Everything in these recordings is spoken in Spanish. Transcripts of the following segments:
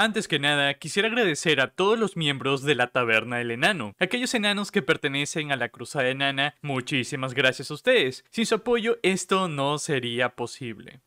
Antes que nada, quisiera agradecer a todos los miembros de la Taberna del Enano, aquellos enanos que pertenecen a la Cruzada Enana, muchísimas gracias a ustedes. Sin su apoyo esto no sería posible.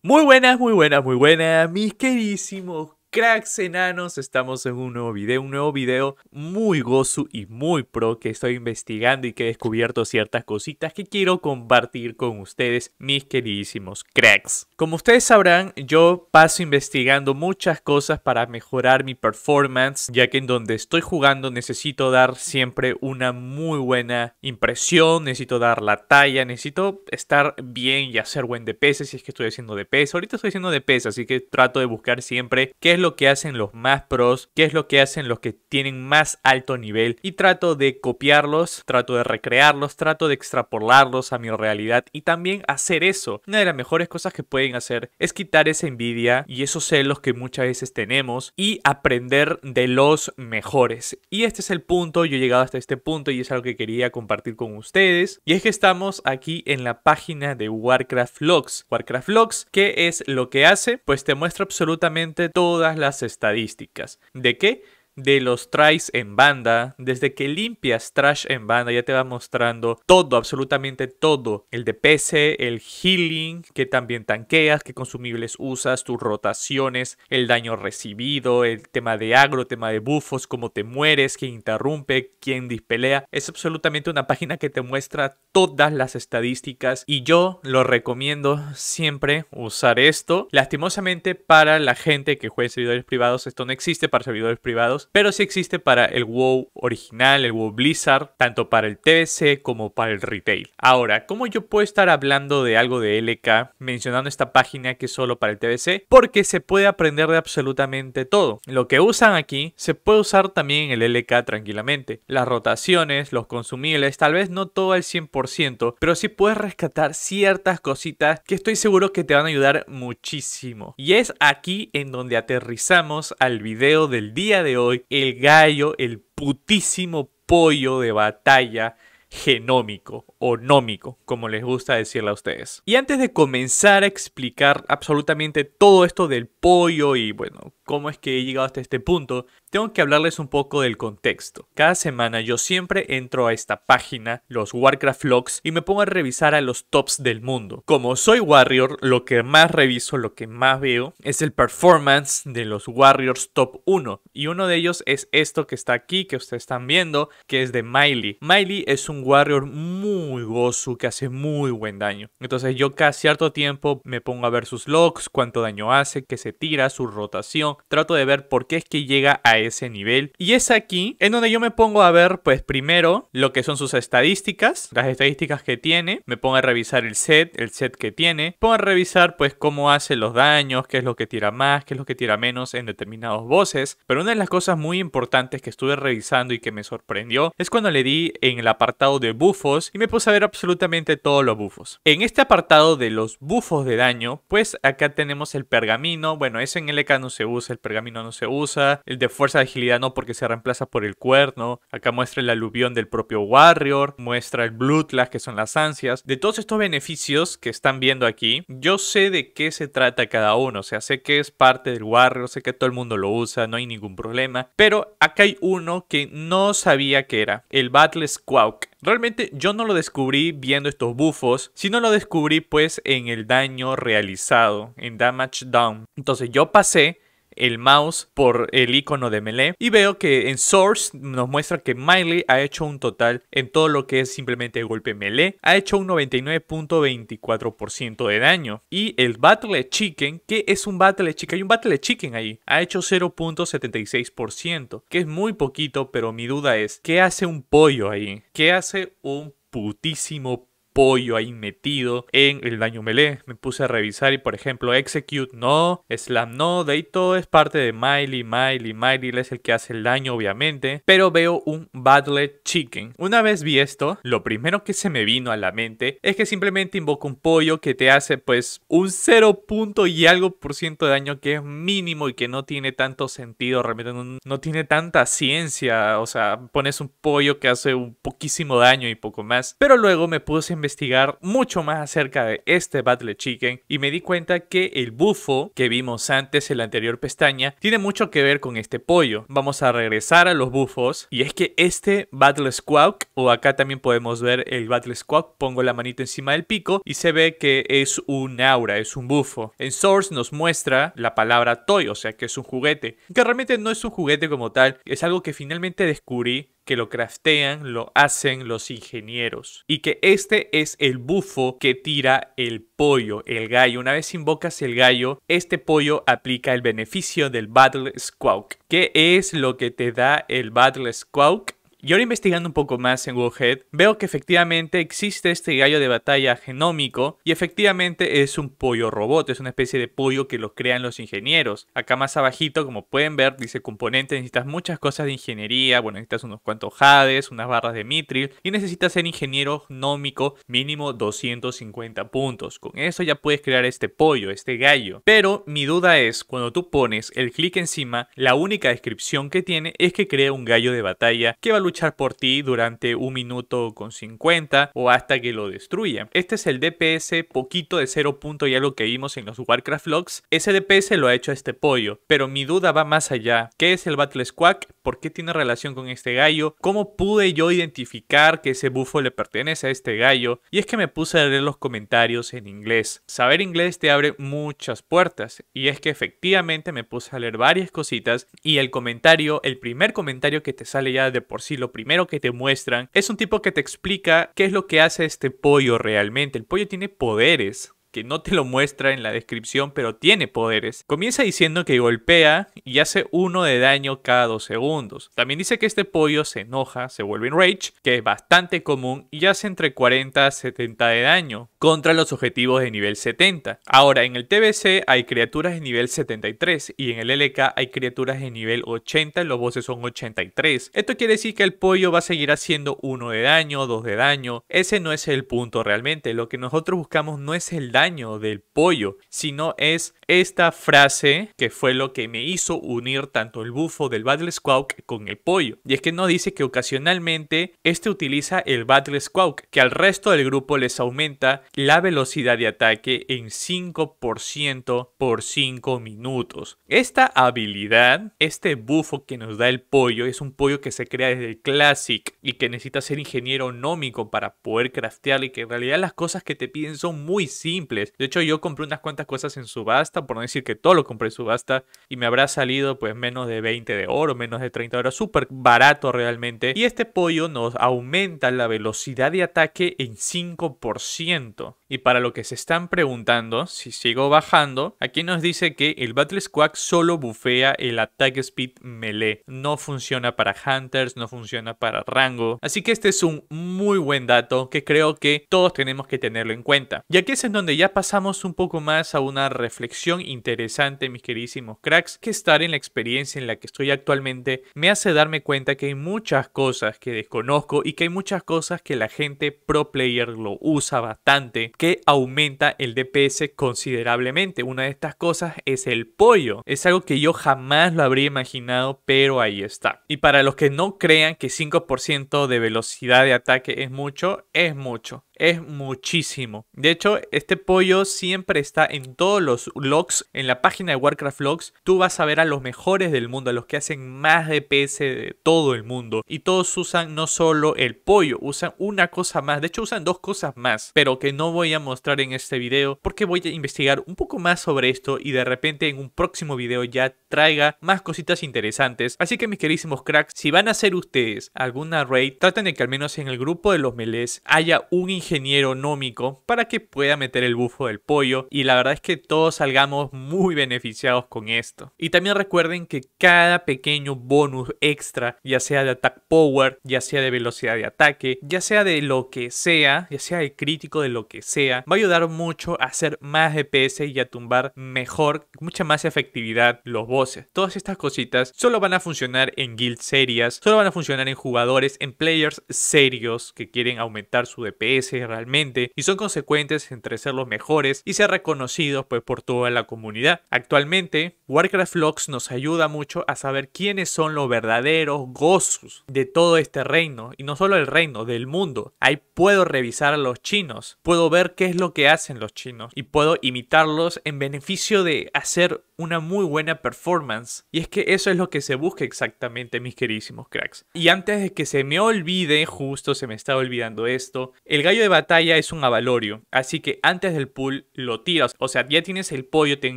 Muy buenas, muy buenas, muy buenas, mis queridísimos cracks enanos, estamos en un nuevo video, un nuevo video muy gozu y muy pro que estoy investigando y que he descubierto ciertas cositas que quiero compartir con ustedes, mis queridísimos cracks. Como ustedes sabrán, yo paso investigando muchas cosas para mejorar mi performance, ya que en donde estoy jugando necesito dar siempre una muy buena impresión, necesito dar la talla, necesito estar bien y hacer buen de peso si es que estoy haciendo de peso. Ahorita estoy haciendo de peso, así que trato de buscar siempre qué es lo lo que hacen los más pros, qué es lo que hacen los que tienen más alto nivel y trato de copiarlos, trato de recrearlos, trato de extrapolarlos a mi realidad y también hacer eso. Una de las mejores cosas que pueden hacer es quitar esa envidia y esos celos que muchas veces tenemos y aprender de los mejores. Y este es el punto, yo he llegado hasta este punto y es algo que quería compartir con ustedes. Y es que estamos aquí en la página de Warcraft Logs. Warcraft Logs, ¿qué es lo que hace? Pues te muestra absolutamente toda las estadísticas. ¿De qué? de los tries en banda, desde que limpias trash en banda ya te va mostrando todo, absolutamente todo, el DPS, el healing, que también tanqueas, qué consumibles usas, tus rotaciones, el daño recibido, el tema de agro, tema de bufos, cómo te mueres, quién interrumpe, quién dispelea. Es absolutamente una página que te muestra todas las estadísticas y yo lo recomiendo siempre usar esto. Lastimosamente para la gente que juega en servidores privados, esto no existe para servidores privados pero sí existe para el WoW original, el WoW Blizzard, tanto para el TBC como para el retail. Ahora, ¿cómo yo puedo estar hablando de algo de LK mencionando esta página que es solo para el TBC? Porque se puede aprender de absolutamente todo. Lo que usan aquí se puede usar también en el LK tranquilamente. Las rotaciones, los consumibles, tal vez no todo al 100%, pero sí puedes rescatar ciertas cositas que estoy seguro que te van a ayudar muchísimo. Y es aquí en donde aterrizamos al video del día de hoy el gallo, el putísimo pollo de batalla genómico o nómico, como les gusta decirle a ustedes. Y antes de comenzar a explicar absolutamente todo esto del pollo y bueno, cómo es que he llegado hasta este punto, tengo que hablarles un poco del contexto. Cada semana yo siempre entro a esta página, los Warcraft Logs, y me pongo a revisar a los tops del mundo. Como soy Warrior, lo que más reviso, lo que más veo, es el performance de los Warriors Top 1. Y uno de ellos es esto que está aquí, que ustedes están viendo, que es de Miley. Miley es un Warrior muy muy gozo, que hace muy buen daño. Entonces yo cada cierto tiempo me pongo a ver sus logs, cuánto daño hace, que se tira, su rotación. Trato de ver por qué es que llega a ese nivel. Y es aquí en donde yo me pongo a ver, pues primero, lo que son sus estadísticas, las estadísticas que tiene. Me pongo a revisar el set, el set que tiene. pongo a revisar, pues, cómo hace los daños, qué es lo que tira más, qué es lo que tira menos en determinados voces. Pero una de las cosas muy importantes que estuve revisando y que me sorprendió es cuando le di en el apartado de bufos y me a ver absolutamente todos los bufos. En este apartado de los bufos de daño, pues acá tenemos el pergamino. Bueno, ese en LK no se usa, el pergamino no se usa. El de fuerza de agilidad no porque se reemplaza por el cuerno. Acá muestra el aluvión del propio warrior. Muestra el Bloodlash, que son las ansias. De todos estos beneficios que están viendo aquí, yo sé de qué se trata cada uno. O sea, sé que es parte del warrior, sé que todo el mundo lo usa, no hay ningún problema. Pero acá hay uno que no sabía que era. El Battle Squawk. Realmente yo no lo descubrí viendo estos bufos, sino lo descubrí pues en el daño realizado, en damage down. Entonces yo pasé el mouse por el icono de melee. Y veo que en Source nos muestra que Miley ha hecho un total en todo lo que es simplemente golpe melee. Ha hecho un 99.24% de daño. Y el Battle Chicken, que es un Battle Chicken, hay un Battle Chicken ahí, ha hecho 0.76%, que es muy poquito, pero mi duda es, ¿qué hace un pollo ahí? ¿Qué hace un putísimo pollo ahí metido en el daño melee. Me puse a revisar y por ejemplo Execute no, Slam no, de ahí todo es parte de Miley, Miley, Miley es el que hace el daño obviamente, pero veo un Battle Chicken. Una vez vi esto, lo primero que se me vino a la mente es que simplemente invoco un pollo que te hace pues un 0. y algo por ciento de daño que es mínimo y que no tiene tanto sentido, realmente no, tiene tanta ciencia, o sea, pones un pollo que hace un poquísimo daño y poco más. Pero luego me puse a investigar mucho más acerca de este Battle Chicken y me di cuenta que el bufo que vimos antes en la anterior pestaña tiene mucho que ver con este pollo. Vamos a regresar a los bufos y es que este Battle Squawk o acá también podemos ver el Battle Squawk, pongo la manito encima del pico y se ve que es un aura, es un bufo. En Source nos muestra la palabra toy, o sea que es un juguete, que realmente no es un juguete como tal, es algo que finalmente descubrí que lo craftean lo hacen los ingenieros y que este es el bufo que tira el pollo, el gallo. Una vez invocas el gallo, este pollo aplica el beneficio del Battle Squawk. ¿Qué es lo que te da el Battle Squawk? Y ahora investigando un poco más en Woohead, veo que efectivamente existe este gallo de batalla genómico y efectivamente es un pollo robot, es una especie de pollo que lo crean los ingenieros. Acá más abajito, como pueden ver, dice componente, necesitas muchas cosas de ingeniería, bueno, necesitas unos cuantos jades, unas barras de mitril y necesitas ser ingeniero genómico mínimo 250 puntos. Con eso ya puedes crear este pollo, este gallo. Pero mi duda es, cuando tú pones el clic encima, la única descripción que tiene es que crea un gallo de batalla que va a luchar por ti durante un minuto con 50 o hasta que lo destruya. Este es el DPS poquito de 0. Punto ya lo que vimos en los Warcraft Logs. Ese DPS lo ha hecho este pollo, pero mi duda va más allá. ¿Qué es el Battle Squack? ¿Por qué tiene relación con este gallo? ¿Cómo pude yo identificar que ese bufo le pertenece a este gallo? Y es que me puse a leer los comentarios en inglés. Saber inglés te abre muchas puertas y es que efectivamente me puse a leer varias cositas y el comentario, el primer comentario que te sale ya de por sí lo lo primero que te muestran es un tipo que te explica qué es lo que hace este pollo realmente. El pollo tiene poderes que no te lo muestra en la descripción, pero tiene poderes. Comienza diciendo que golpea y hace uno de daño cada dos segundos. También dice que este pollo se enoja, se vuelve en rage, que es bastante común y hace entre 40 a 70 de daño contra los objetivos de nivel 70. Ahora, en el TBC hay criaturas de nivel 73 y en el LK hay criaturas de nivel 80 los voces son 83. Esto quiere decir que el pollo va a seguir haciendo uno de daño, dos de daño. Ese no es el punto realmente. Lo que nosotros buscamos no es el daño del pollo, sino es esta frase que fue lo que me hizo unir tanto el bufo del Battle Squawk con el pollo. Y es que no dice que ocasionalmente este utiliza el Battle Squawk, que al resto del grupo les aumenta la velocidad de ataque en 5% por 5 minutos. Esta habilidad, este bufo que nos da el pollo, es un pollo que se crea desde el Classic y que necesita ser ingeniero nómico para poder craftear y que en realidad las cosas que te piden son muy simples de hecho, yo compré unas cuantas cosas en subasta, por no decir que todo lo compré en subasta, y me habrá salido pues menos de 20 de oro, menos de 30 de oro, súper barato realmente. Y este pollo nos aumenta la velocidad de ataque en 5%. Y para lo que se están preguntando, si sigo bajando, aquí nos dice que el Battle Squad solo bufea el Attack Speed Melee. No funciona para Hunters, no funciona para Rango. Así que este es un muy buen dato que creo que todos tenemos que tenerlo en cuenta. Y aquí es en donde ya pasamos un poco más a una reflexión interesante, mis queridísimos cracks, que estar en la experiencia en la que estoy actualmente me hace darme cuenta que hay muchas cosas que desconozco y que hay muchas cosas que la gente pro player lo usa bastante que aumenta el DPS considerablemente. Una de estas cosas es el pollo. Es algo que yo jamás lo habría imaginado, pero ahí está. Y para los que no crean que 5% de velocidad de ataque es mucho, es mucho es muchísimo. De hecho, este pollo siempre está en todos los logs, en la página de Warcraft Logs. Tú vas a ver a los mejores del mundo, a los que hacen más DPS de todo el mundo. Y todos usan no solo el pollo, usan una cosa más. De hecho, usan dos cosas más, pero que no voy a mostrar en este video porque voy a investigar un poco más sobre esto y de repente en un próximo video ya traiga más cositas interesantes. Así que mis queridísimos cracks, si van a hacer ustedes alguna raid, traten de que al menos en el grupo de los melees haya un ingeniero nómico para que pueda meter el bufo del pollo y la verdad es que todos salgamos muy beneficiados con esto. Y también recuerden que cada pequeño bonus extra, ya sea de attack power, ya sea de velocidad de ataque, ya sea de lo que sea, ya sea de crítico, de lo que sea, va a ayudar mucho a hacer más DPS e y a tumbar mejor, mucha más efectividad los bosses. Todas estas cositas solo van a funcionar en guild serias, solo van a funcionar en jugadores, en players serios que quieren aumentar su DPS, e realmente y son consecuentes entre ser los mejores y ser reconocidos pues, por toda la comunidad. Actualmente, Warcraft Logs nos ayuda mucho a saber quiénes son los verdaderos gozos de todo este reino y no solo el reino, del mundo. Ahí puedo revisar a los chinos, puedo ver qué es lo que hacen los chinos y puedo imitarlos en beneficio de hacer una muy buena performance. Y es que eso es lo que se busca exactamente, mis queridísimos cracks. Y antes de que se me olvide, justo se me está olvidando esto, el gallo batalla es un avalorio, así que antes del pool lo tiras. O sea, ya tienes el pollo ten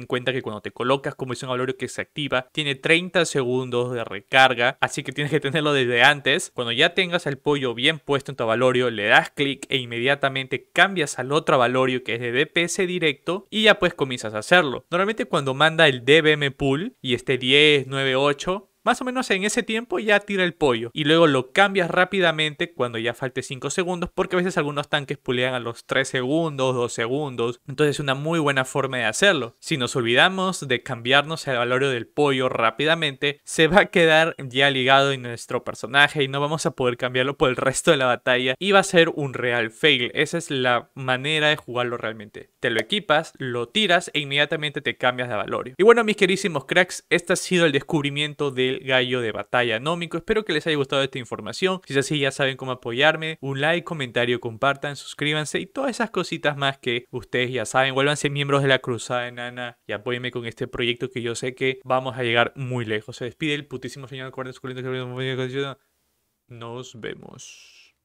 en cuenta que cuando te colocas como es un avalorio que se activa, tiene 30 segundos de recarga, así que tienes que tenerlo desde antes. Cuando ya tengas el pollo bien puesto en tu avalorio, le das clic e inmediatamente cambias al otro avalorio que es de DPS directo y ya pues comienzas a hacerlo. Normalmente cuando manda el DBM pool y esté 10, 9, 8, más o menos en ese tiempo ya tira el pollo y luego lo cambias rápidamente cuando ya falte 5 segundos porque a veces algunos tanques pulean a los 3 segundos, 2 segundos. Entonces es una muy buena forma de hacerlo. Si nos olvidamos de cambiarnos el valor del pollo rápidamente, se va a quedar ya ligado en nuestro personaje y no vamos a poder cambiarlo por el resto de la batalla y va a ser un real fail. Esa es la manera de jugarlo realmente. Te lo equipas, lo tiras e inmediatamente te cambias de valorio Y bueno, mis queridísimos cracks, este ha sido el descubrimiento del gallo de batalla nómico. Espero que les haya gustado esta información. Si es así, ya saben cómo apoyarme. Un like, comentario, compartan, suscríbanse y todas esas cositas más que ustedes ya saben. Vuélvanse miembros de la Cruzada Enana y apóyenme con este proyecto que yo sé que vamos a llegar muy lejos. Se despide el putísimo señor Nos vemos.